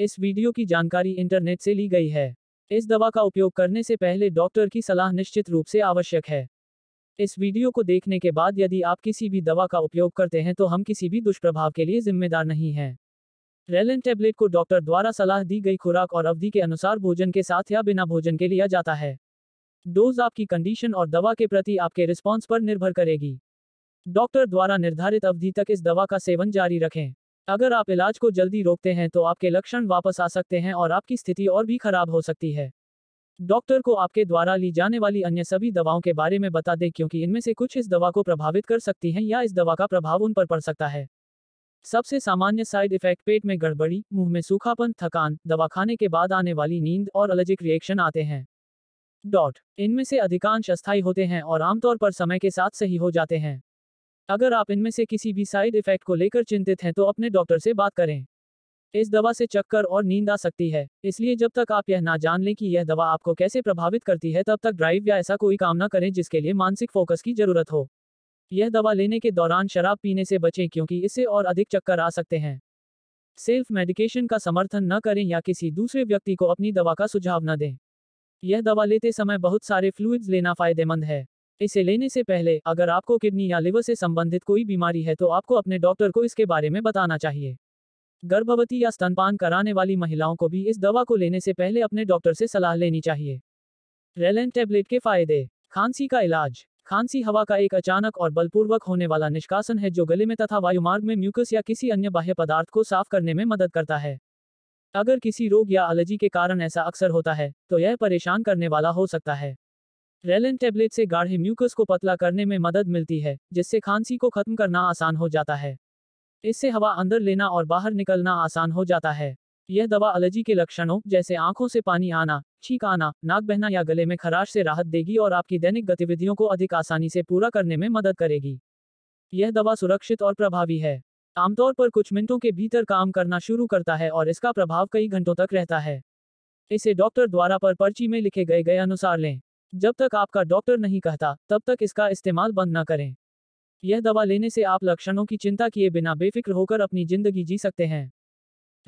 इस वीडियो की जानकारी इंटरनेट से ली गई है इस दवा का उपयोग करने से पहले डॉक्टर की सलाह निश्चित रूप से आवश्यक है इस वीडियो को देखने के बाद यदि आप किसी भी दवा का उपयोग करते हैं तो हम किसी भी दुष्प्रभाव के लिए जिम्मेदार नहीं हैं रेलन टेबलेट को डॉक्टर द्वारा सलाह दी गई खुराक और अवधि के अनुसार भोजन के साथ या बिना भोजन के लिया जाता है डोज आपकी कंडीशन और दवा के प्रति आपके रिस्पॉन्स पर निर्भर करेगी डॉक्टर द्वारा निर्धारित अवधि तक इस दवा का सेवन जारी रखें अगर आप इलाज को जल्दी रोकते हैं तो आपके लक्षण वापस आ सकते हैं और आपकी स्थिति और भी खराब हो सकती है डॉक्टर को आपके द्वारा ली जाने वाली अन्य सभी दवाओं के बारे में बता दें क्योंकि इनमें से कुछ इस दवा को प्रभावित कर सकती हैं या इस दवा का प्रभाव उन पर पड़ सकता है सबसे सामान्य साइड इफेक्ट पेट में गड़बड़ी मुंह में सूखापन थकान दवा खाने के बाद आने वाली नींद और एलर्जिक रिएक्शन आते हैं डॉट इनमें से अधिकांश अस्थायी होते हैं और आमतौर पर समय के साथ सही हो जाते हैं अगर आप इनमें से किसी भी साइड इफेक्ट को लेकर चिंतित हैं तो अपने डॉक्टर से बात करें इस दवा से चक्कर और नींद आ सकती है इसलिए जब तक आप यह ना जान लें कि यह दवा आपको कैसे प्रभावित करती है तब तक ड्राइव या ऐसा कोई काम ना करें जिसके लिए मानसिक फोकस की जरूरत हो यह दवा लेने के दौरान शराब पीने से बचें क्योंकि इससे और अधिक चक्कर आ सकते हैं सेल्फ मेडिकेशन का समर्थन न करें या किसी दूसरे व्यक्ति को अपनी दवा का सुझाव न दें यह दवा लेते समय बहुत सारे फ्लूइड्स लेना फायदेमंद है इसे लेने से पहले अगर आपको किडनी या लिवर से संबंधित कोई बीमारी है तो आपको अपने डॉक्टर को इसके बारे में बताना चाहिए गर्भवती या स्तनपान कराने वाली महिलाओं को भी इस दवा को लेने से पहले अपने डॉक्टर से सलाह लेनी चाहिए रेलन टेबलेट के फायदे खांसी का इलाज खांसी हवा का एक अचानक और बलपूर्वक होने वाला निष्कासन है जो गले में तथा वायुमार्ग में म्यूकस या किसी अन्य बाह्य पदार्थ को साफ करने में मदद करता है अगर किसी रोग या एलर्जी के कारण ऐसा अक्सर होता है तो यह परेशान करने वाला हो सकता है रेलन टेबलेट से गाढ़े म्यूकस को पतला करने में मदद मिलती है जिससे खांसी को खत्म करना आसान हो जाता है इससे हवा अंदर लेना और बाहर निकलना आसान हो जाता है यह दवा एलर्जी के लक्षणों जैसे आंखों से पानी आना छींक आना नाक बहना या गले में खराश से राहत देगी और आपकी दैनिक गतिविधियों को अधिक आसानी से पूरा करने में मदद करेगी यह दवा सुरक्षित और प्रभावी है आमतौर पर कुछ मिनटों के भीतर काम करना शुरू करता है और इसका प्रभाव कई घंटों तक रहता है इसे डॉक्टर द्वारा पर पर्ची में लिखे गए गए अनुसार लें जब तक आपका डॉक्टर नहीं कहता तब तक इसका इस्तेमाल बंद ना करें यह दवा लेने से आप लक्षणों की चिंता किए बिना बेफिक्र होकर अपनी जिंदगी जी सकते हैं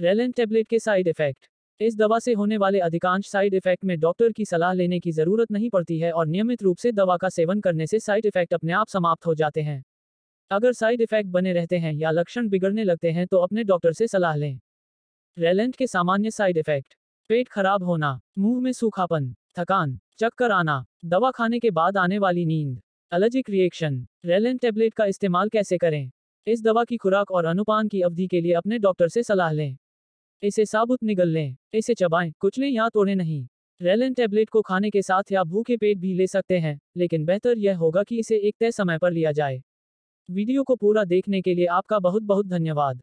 रेलेंट टेबलेट के साइड इफेक्ट इस दवा से होने वाले अधिकांश साइड इफेक्ट में डॉक्टर की सलाह लेने की जरूरत नहीं पड़ती है और नियमित रूप से दवा का सेवन करने से साइड इफेक्ट अपने आप समाप्त हो जाते हैं अगर साइड इफेक्ट बने रहते हैं या लक्षण बिगड़ने लगते हैं तो अपने डॉक्टर से सलाह लें रेलेंट के सामान्य साइड इफेक्ट पेट खराब होना मुंह में सूखापन थकान चक्कर आना दवा खाने के बाद आने वाली नींद एलर्जिक रिएक्शन रेलन टेबलेट का इस्तेमाल कैसे करें इस दवा की खुराक और अनुपान की अवधि के लिए अपने डॉक्टर से सलाह लें इसे साबुत निगल लें इसे चबाएं कुचलें या तोड़ें नहीं रेलन टेबलेट को खाने के साथ या भूखे पेट भी ले सकते हैं लेकिन बेहतर यह होगा कि इसे एक तय समय पर लिया जाए वीडियो को पूरा देखने के लिए आपका बहुत बहुत धन्यवाद